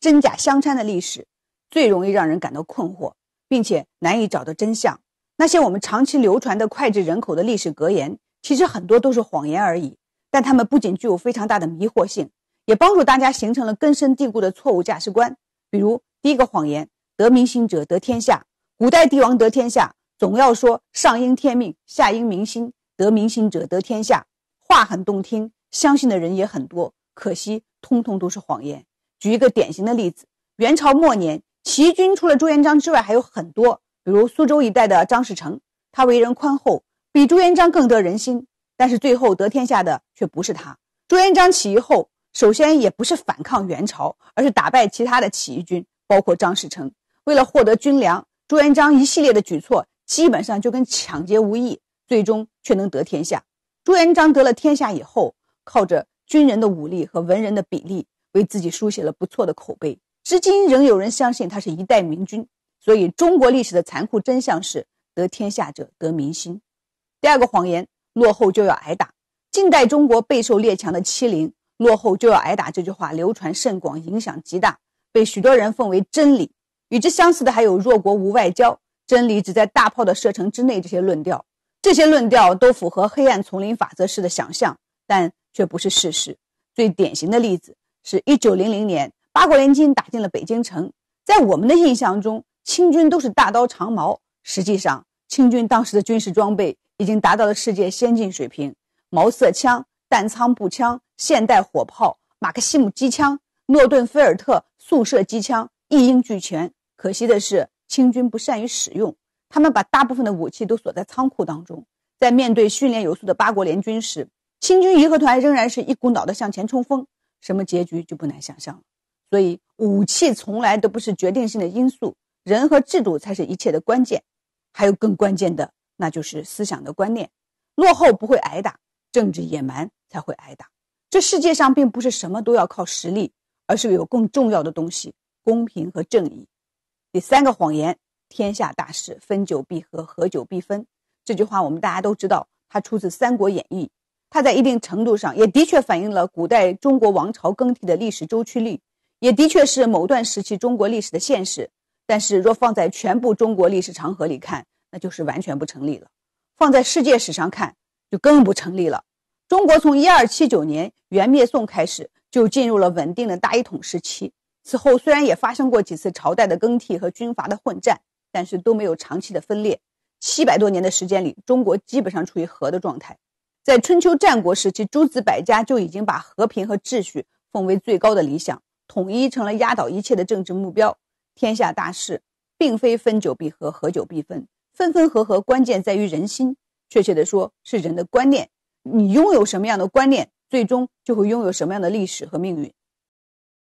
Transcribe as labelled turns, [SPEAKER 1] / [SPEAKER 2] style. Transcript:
[SPEAKER 1] 真假相掺的历史，最容易让人感到困惑，并且难以找到真相。那些我们长期流传的脍炙人口的历史格言，其实很多都是谎言而已。但他们不仅具有非常大的迷惑性，也帮助大家形成了根深蒂固的错误价值观。比如第一个谎言：“得民心者得天下。”古代帝王得天下，总要说“上应天命，下应民心”，得民心者得天下。话很动听，相信的人也很多，可惜通通都是谎言。举一个典型的例子，元朝末年，起义军除了朱元璋之外，还有很多，比如苏州一带的张士诚，他为人宽厚，比朱元璋更得人心。但是最后得天下的却不是他。朱元璋起义后，首先也不是反抗元朝，而是打败其他的起义军，包括张士诚。为了获得军粮，朱元璋一系列的举措基本上就跟抢劫无异。最终却能得天下。朱元璋得了天下以后，靠着军人的武力和文人的笔力。为自己书写了不错的口碑，至今仍有人相信他是一代明君。所以，中国历史的残酷真相是：得天下者得民心。第二个谎言：落后就要挨打。近代中国备受列强的欺凌，落后就要挨打这句话流传甚广，影响极大，被许多人奉为真理。与之相似的还有“弱国无外交”“真理只在大炮的射程之内”这些论调。这些论调都符合黑暗丛林法则式的想象，但却不是事实。最典型的例子。是1900年，八国联军打进了北京城。在我们的印象中，清军都是大刀长矛。实际上，清军当时的军事装备已经达到了世界先进水平：毛瑟枪、弹仓步枪、现代火炮、马克西姆机枪、诺顿菲尔特速射机枪，一应俱全。可惜的是，清军不善于使用，他们把大部分的武器都锁在仓库当中。在面对训练有素的八国联军时，清军义和团仍然是一股脑地向前冲锋。什么结局就不难想象了。所以，武器从来都不是决定性的因素，人和制度才是一切的关键。还有更关键的，那就是思想的观念。落后不会挨打，政治野蛮才会挨打。这世界上并不是什么都要靠实力，而是有更重要的东西——公平和正义。第三个谎言：天下大事，分久必合，合久必分。这句话我们大家都知道，它出自《三国演义》。它在一定程度上也的确反映了古代中国王朝更替的历史周期率，也的确是某段时期中国历史的现实。但是，若放在全部中国历史长河里看，那就是完全不成立了；放在世界史上看，就更不成立了。中国从一二七九年元灭宋开始，就进入了稳定的大一统时期。此后虽然也发生过几次朝代的更替和军阀的混战，但是都没有长期的分裂。七百多年的时间里，中国基本上处于和的状态。在春秋战国时期，诸子百家就已经把和平和秩序奉为最高的理想，统一成了压倒一切的政治目标。天下大势，并非分久必合，合久必分，分分合合关键在于人心。确切的说，是人的观念。你拥有什么样的观念，最终就会拥有什么样的历史和命运。